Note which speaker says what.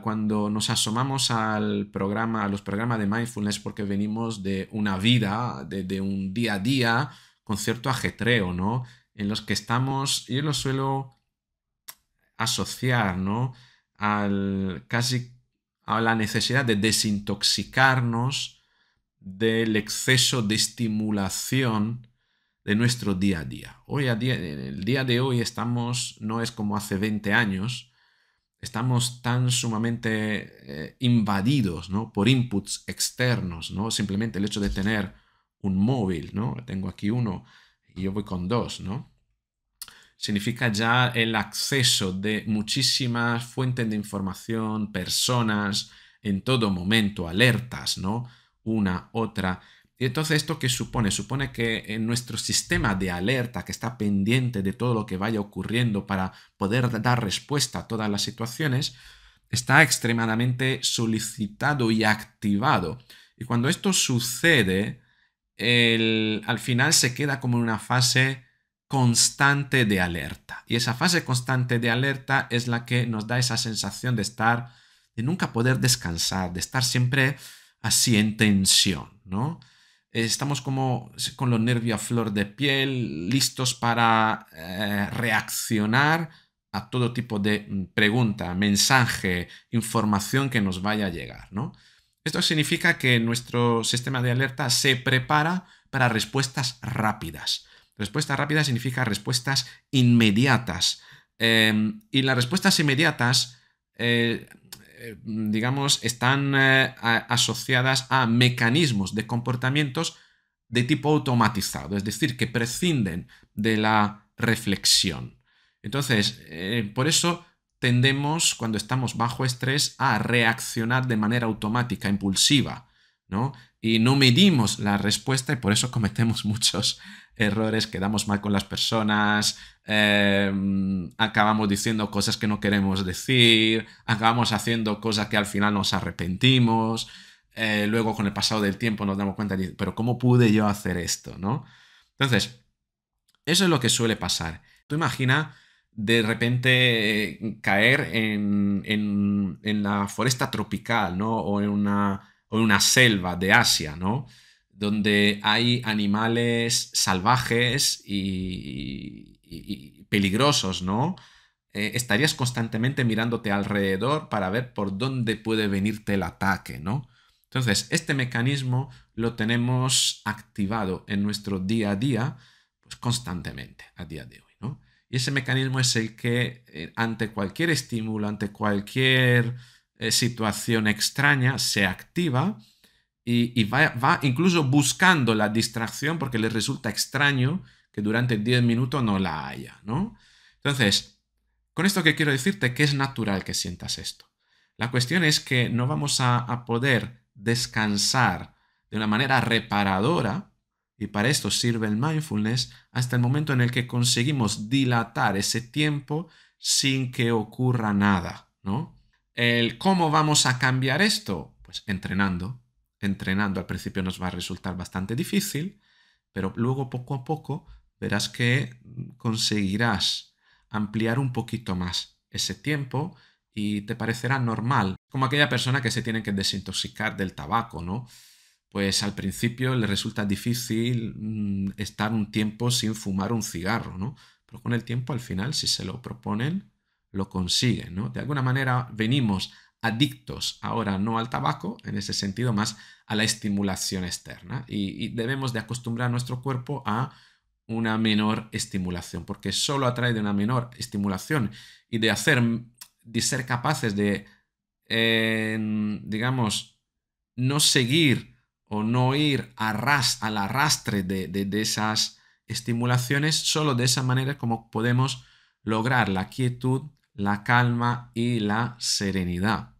Speaker 1: cuando nos asomamos al programa, a los programas de mindfulness, porque venimos de una vida, de, un día a día con cierto ajetreo, ¿no? En los que estamos, yo lo suelo asociar, ¿no? Al casi a la necesidad de desintoxicarnos del exceso de estimulación de nuestro día a día. Hoy a día, el día de hoy estamos, no es como hace 20 años, estamos tan sumamente eh, invadidos por inputs externos, ¿no? simplemente el hecho de tener un móvil, ¿no? tengo aquí uno y yo voy con dos, ¿no? significa ya el acceso de muchísimas fuentes de información, personas, en todo momento, alertas, ¿no? una, otra, y entonces, ¿esto qué supone? Supone que nuestro sistema de alerta que está pendiente de todo lo que vaya ocurriendo para poder dar respuesta a todas las situaciones, está extremadamente solicitado y activado. Y cuando esto sucede, al final se queda como en una fase constante de alerta. Y esa fase constante de alerta es la que nos da esa sensación de estar, de nunca poder descansar, de estar siempre así en tensión, ¿no? Eh, estamos como con los nervios a flor de piel, listos para eh, reaccionar a todo tipo de mm, pregunta, mensaje, información que nos vaya a llegar, ¿no? Esto significa que nuestro sistema de alerta se prepara para respuestas rápidas. Respuesta rápida significa respuestas inmediatas. Em, y las respuestas inmediatas eh, eh, digamos, están eh, asociadas a mecanismos de comportamientos de tipo automatizado, es decir, que prescinden de la reflexión. Entonces, eh, por eso tendemos, cuando estamos bajo estrés, a reaccionar de manera automática, impulsiva, ¿no? y no medimos la respuesta y por eso cometemos muchos errores, quedamos mal con las personas, eh, acabamos diciendo cosas que no queremos decir, acabamos haciendo cosas que al final nos arrepentimos, eh, luego con el pasado del tiempo nos damos cuenta, pero ¿cómo pude yo hacer esto? ¿no? Entonces, eso es lo que suele pasar. Tú imagina de repente eh, caer en, en, en la foresta tropical, ¿no? O en una o en una selva de Asia, ¿no? Donde hay animales salvajes y, peligrosos, ¿no? Eh, estarías constantemente mirándote alrededor para ver por dónde puede venirte el ataque, ¿no? Entonces, este mecanismo lo tenemos activado en nuestro día a día, pues constantemente a día de hoy, ¿no? Y ese mecanismo es el que eh, ante cualquier estímulo, ante cualquier eh, situación extraña, se activa y, va, incluso buscando la distracción porque le resulta extraño que durante 10 minutos no la haya, ¿no? Entonces, con esto que quiero decirte que es natural que sientas esto. La cuestión es que no vamos a, a poder descansar de una manera reparadora, y para esto sirve el mindfulness, hasta el momento en el que conseguimos dilatar ese tiempo sin que ocurra nada, ¿no? El cómo vamos a cambiar esto, pues entrenando. Entrenando al principio nos va a resultar bastante difícil, pero luego poco a poco verás que mm, conseguirás ampliar un poquito más ese tiempo y te parecerá normal, como aquella persona que se tiene que desintoxicar del tabaco, ¿no? Pues al principio le resulta difícil mm, estar un tiempo sin fumar un cigarro, ¿no? Pero con el tiempo al final, si se lo proponen, lo consiguen, ¿no? De alguna manera venimos adictos ahora no al tabaco, en ese sentido más a la estimulación externa y, debemos de acostumbrar nuestro cuerpo a una menor estimulación, porque solo atrae de una menor estimulación y de hacer, de ser capaces de, digamos, no seguir o no ir al arrastre de, esas estimulaciones, solo de esa manera como podemos lograr la quietud la calma y la serenidad.